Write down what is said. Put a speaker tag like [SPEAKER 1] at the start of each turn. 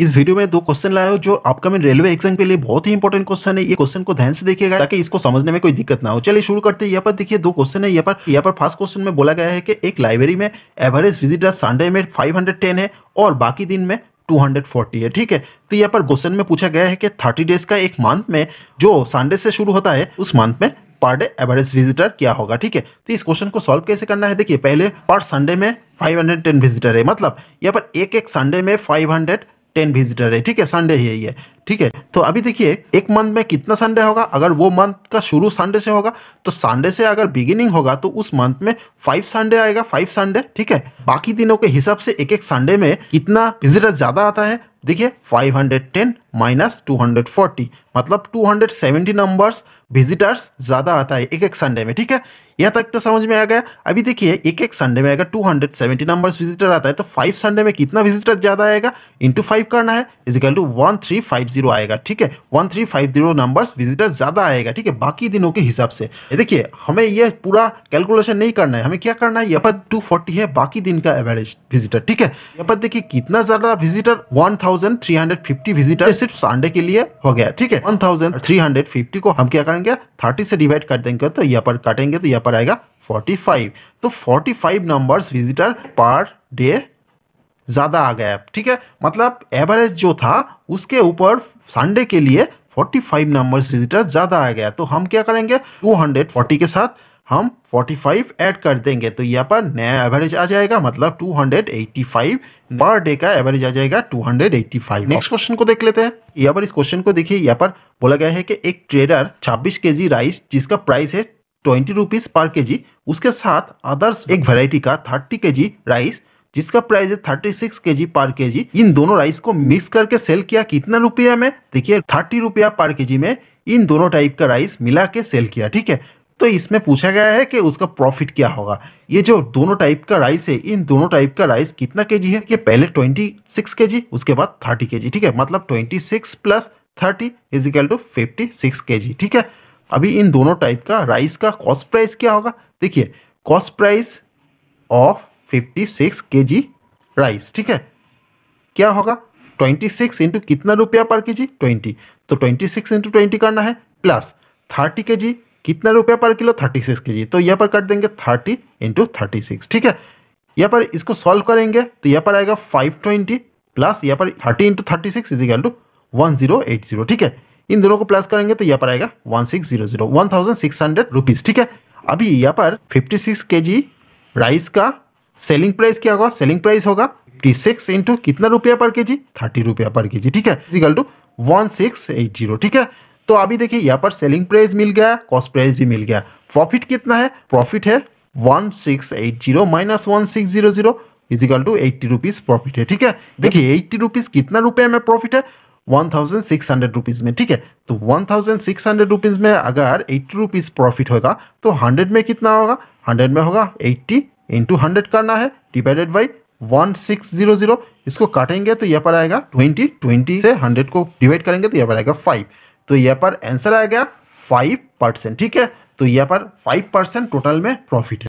[SPEAKER 1] इस वीडियो में दो क्वेश्चन लाया हो जो अपकमिंग रेलवे एग्जाम के लिए बहुत ही इंपॉर्टेंट क्वेश्चन है ये क्वेश्चन को ध्यान से देखिएगा ताकि इसको समझने में कोई दिक्कत ना हो चलिए शुरू करते हैं यहाँ पर देखिए दो क्वेश्चन है यहाँ पर यहाँ पर फर्स्ट क्वेश्चन में बोला गया है कि एक लाइब्रेरी में एवरेज विजिटर संडे में फाइव है और बाकी दिन में 240 है ठीक है तो यहाँ पर क्वेश्चन में पूछा गया है कि थर्टी डेज का एक मंथ में जो संडे से शुरू होता है उस मंथ में पर डे एवरेज विजिटर क्या होगा ठीक है तो इस क्वेश्चन को सॉल्व कैसे करना है देखिए पहले पर संडे में 510 विजिटर है मतलब यहाँ पर एक एक संडे में 510 टेन विजिटर है ठीक है संडे ही है ये ठीक है तो अभी देखिए एक मंथ में कितना संडे होगा अगर वो मंथ का शुरू संडे से होगा तो संडे से अगर बिगिनिंग होगा तो उस मंथ में फाइव संडे आएगा फाइव संडे ठीक है बाकी दिनों के हिसाब से एक एक संडे में कितना विजिटर ज़्यादा आता है देखिए 510 माइनस टू मतलब 270 नंबर्स विजिटर्स ज़्यादा आता है एक एक संडे में ठीक है यहाँ तक तो समझ में आ गया अभी देखिए एक एक संडे में अगर 270 नंबर्स विजिटर आता है तो फाइव संडे में कितना विजिटर ज़्यादा आएगा इंटू फाइव करना है is equal to one three five zero आएगा ठीक है one three five zero numbers visitor ज़्यादा आएगा ठीक है बाकी दिनों के हिसाब से देखिए हमें यह पूरा कैलकुलेशन नहीं करना है हमें क्या करना है यहाँ पर टू फोर्टी है बाकी दिन का एवरेज विजिटर ठीक है यहाँ पर देखिए कितना ज़्यादा विजिटर वन विजिटर सिर्फ संडे के लिए हो गया ठीक है वन को हम क्या करेंगे थर्टी से डिवाइड कर देंगे तो यहाँ पर काटेंगे तो यहाँ पर आएगा 45 तो 45 नंबर्स विजिटर पर डे ज़्यादा आ गया ठीक है मतलब एवरेज जो था उसके ऊपर संडे के लिए 45 नंबर्स विजिटर ज़्यादा आ गया तो हम क्या करेंगे 240 के साथ हम 45 ऐड कर देंगे तो यहाँ पर नया एवरेज आ जाएगा मतलब 285 पर डे का एवरेज आ जाएगा 285 नेक्स्ट क्वेश्चन को देख लेते हैं यहाँ पर इस क्वेश्चन को देखिए यहाँ पर बोला गया है कि एक ट्रेडर 26 केजी राइस जिसका प्राइस है ट्वेंटी रुपीज़ पर के उसके साथ अदर्स एक वेराइटी का थर्टी के राइस जिसका प्राइस है थर्टी सिक्स के जी पर के जी इन दोनों राइस को मिक्स करके सेल किया कितना रुपया में देखिए थर्टी रुपया पर के जी में इन दोनों टाइप का राइस मिला के सेल किया ठीक है तो इसमें पूछा गया है कि उसका प्रॉफिट क्या होगा ये जो दोनों टाइप का राइस है इन दोनों टाइप का राइस कितना के जी है ये पहले ट्वेंटी सिक्स के जी उसके बाद थर्टी के जी ठीक है मतलब twenty six plus thirty is equal to fifty six K G ठीक है अभी इन दोनों टाइप का राइस का कॉस्ट प्राइस क्या होगा देखिए cost price of fifty six K G rice ठीक है क्या होगा ट्वेंटी सिक्स इंटू कितना रुपया पर के जी ट्वेंटी तो ट्वेंटी सिक्स इंटू ट्वेंटी करना है प्लस थर्टी के जी कितना रुपया पर किलो थर्टी सिक्स के जी तो यहाँ पर कट देंगे थर्टी इंटू थर्टी सिक्स ठीक है यहाँ पर इसको सॉल्व करेंगे तो यहाँ पर आएगा फाइव ट्वेंटी प्लस यहाँ पर thirty into thirty six is equal to one zero eight zero ठीक है इन दोनों को प्लस करेंगे तो यहाँ पर आएगा one six zero zero one thousand six hundred rupees ठीक है अभी यहाँ पर fifty six K G rice का सेलिंग प्राइस क्या होगा सेलिंग प्राइस होगा फिफ्टी सिक्स इंटू कितना रुपया पर के जी थर्टी रुपया पर के जी ठीक है is equal to one six eight zero ठीक है तो अभी देखिए यहाँ पर सेलिंग प्राइस मिल गया कॉस्ट प्राइस भी मिल गया प्रॉफिट कितना है प्रॉफिट है one six eight zero minus one six zero zero equal to eighty rupees profit है ठीक है देखिए एट्टी रुपीज़ कितना रुपये में प्रॉफिट है one thousand six hundred rupees में ठीक है तो one thousand six hundred rupees में अगर एट्टी रुपीज़ प्रॉफिट होगा तो हंड्रेड में कितना होगा हंड्रेड में होगा एट्टी इंटू हंड्रेड करना है divided by one six zero zero इसको काटेंगे तो यह पर आएगा ट्वेंटी ट्वेंटी से हंड्रेड को डिवाइड करेंगे तो यह पर आएगा फाइव तो यह पर आंसर आएगा फाइव परसेंट ठीक है तो यह पर फाइव परसेंट टोटल में प्रॉफिट है